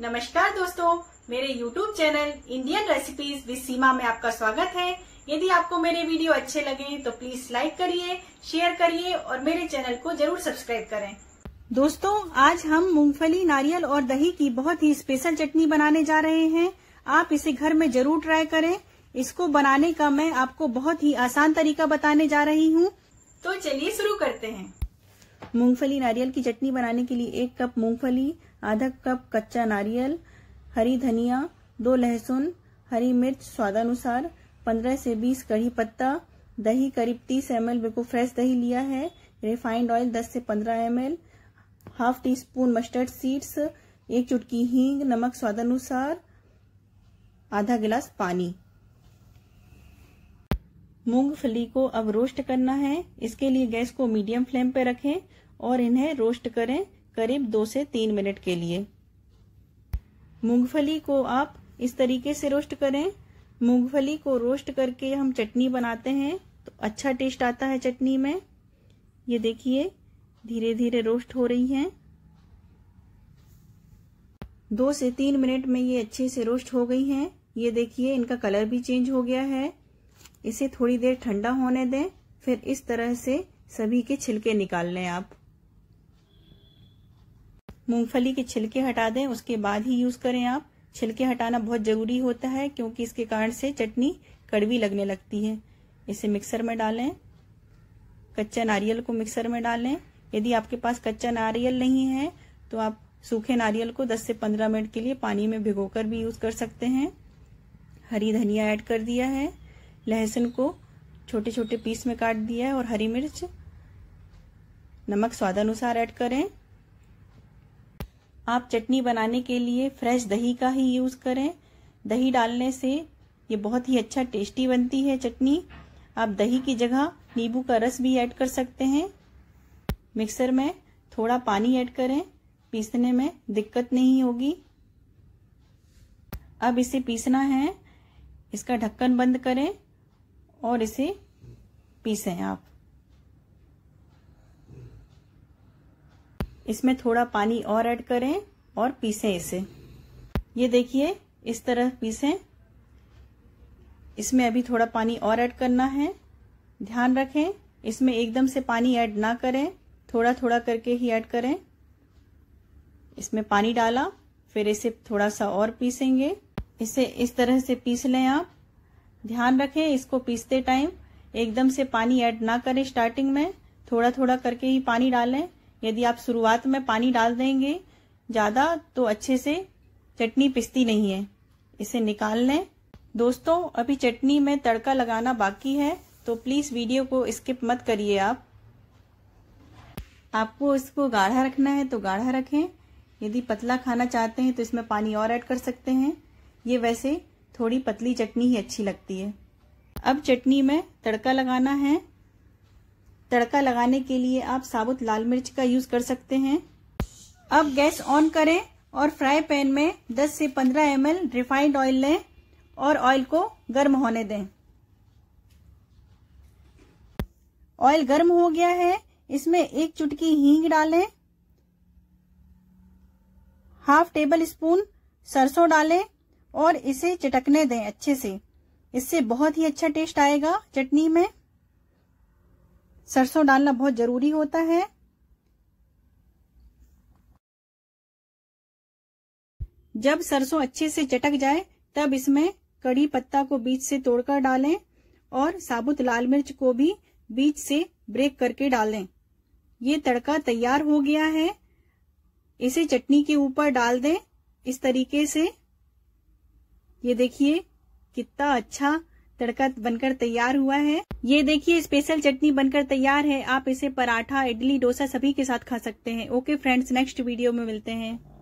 नमस्कार दोस्तों मेरे YouTube channel Indian recipes with Seema में आपका स्वागत है यदि आपको मेरे वीडियो अच्छे लगे तो प्लीज लाइक करिए शेयर करिए और मेरे चैनल को जरूर सब्सक्राइब करें दोस्तों आज हम मूंगफली नारियल और दही की बहुत ही स्पेशल चटनी बनाने जा रहे हैं आप इसे घर में जरूर ट्राई करें इसको बनाने का मैं आपको बहुत ही आसान तरीका बताने जा रही हूँ तो चलिए शुरू करते हैं मूंगफली नारियल की चटनी बनाने के लिए एक कप मूंगफली आधा कप कच्चा नारियल हरी धनिया दो लहसुन हरी मिर्च स्वादानुसार 15 से 20 कढ़ी पत्ता दही करीब 30 एम एल बिल्कुल फ्रेश दही लिया है रिफाइंड ऑयल 10 से 15 M L half teaspoon mustard seeds एक चुटकी हींग नमक स्वादानुसार आधा गिलास पानी मूंगफली को अब रोस्ट करना है इसके लिए गैस को मीडियम फ्लेम पर रखें और इन्हें रोस्ट करें करीब दो से तीन मिनट के लिए मूंगफली को आप इस तरीके से रोस्ट करें मूंगफली को रोस्ट करके हम चटनी बनाते हैं तो अच्छा टेस्ट आता है चटनी में ये देखिए धीरे धीरे रोस्ट हो रही हैं दो से तीन मिनट में ये अच्छे से रोस्ट हो गई हैं ये देखिए इनका कलर भी चेंज हो गया है इसे थोड़ी देर ठंडा होने दें फिर इस तरह से सभी के छिलके निकाल लें आप मूंगफली के छिलके हटा दें उसके बाद ही यूज करें आप छिलके हटाना बहुत जरूरी होता है क्योंकि इसके कारण से चटनी कड़वी लगने लगती है इसे मिक्सर में डालें कच्चा नारियल को मिक्सर में डालें यदि आपके पास कच्चा नारियल नहीं है तो आप सूखे नारियल को 10 से 15 मिनट के लिए पानी में भिगोकर भी यूज कर सकते हैं हरी धनिया ऐड कर दिया है लहसुन को छोटे छोटे पीस में काट दिया है और हरी मिर्च नमक स्वादानुसार ऐड करें आप चटनी बनाने के लिए फ्रेश दही का ही यूज़ करें दही डालने से ये बहुत ही अच्छा टेस्टी बनती है चटनी आप दही की जगह नींबू का रस भी ऐड कर सकते हैं मिक्सर में थोड़ा पानी ऐड करें पीसने में दिक्कत नहीं होगी अब इसे पीसना है इसका ढक्कन बंद करें और इसे पीसें आप इसमें थोड़ा पानी और ऐड करें और पीसें इसे ये देखिए इस तरह पीसें इसमें अभी थोड़ा पानी और ऐड करना है ध्यान रखें इसमें एकदम से पानी ऐड ना करें थोड़ा थोड़ा करके ही ऐड करें इसमें पानी डाला फिर इसे थोड़ा सा और पीसेंगे इसे इस तरह से पीस लें आप ध्यान रखें इसको पीसते टाइम एकदम से पानी ऐड ना करें स्टार्टिंग में थोड़ा थोड़ा करके ही पानी डालें यदि आप शुरुआत में पानी डाल देंगे ज़्यादा तो अच्छे से चटनी पिसती नहीं है इसे निकाल लें दोस्तों अभी चटनी में तड़का लगाना बाकी है तो प्लीज़ वीडियो को स्किप मत करिए आप आपको इसको गाढ़ा रखना है तो गाढ़ा रखें यदि पतला खाना चाहते हैं तो इसमें पानी और ऐड कर सकते हैं ये वैसे थोड़ी पतली चटनी ही अच्छी लगती है अब चटनी में तड़का लगाना है तड़का लगाने के लिए आप साबुत लाल मिर्च का यूज़ कर सकते हैं अब गैस ऑन करें और फ्राई पैन में 10 से 15 एम रिफाइंड ऑयल लें और ऑयल को गर्म होने दें ऑयल गर्म हो गया है इसमें एक चुटकी हींग डालें हाफ टेबल स्पून सरसों डालें और इसे चटकने दें अच्छे से इससे बहुत ही अच्छा टेस्ट आएगा चटनी में सरसों डालना बहुत जरूरी होता है जब सरसों अच्छे से चटक जाए तब इसमें कड़ी पत्ता को बीच से तोड़कर डालें और साबुत लाल मिर्च को भी बीच से ब्रेक करके डालें ये तड़का तैयार हो गया है इसे चटनी के ऊपर डाल दें इस तरीके से ये देखिए कितना अच्छा तड़का बनकर तैयार हुआ है ये देखिए स्पेशल चटनी बनकर तैयार है आप इसे पराठा इडली डोसा सभी के साथ खा सकते हैं ओके फ्रेंड्स नेक्स्ट वीडियो में मिलते हैं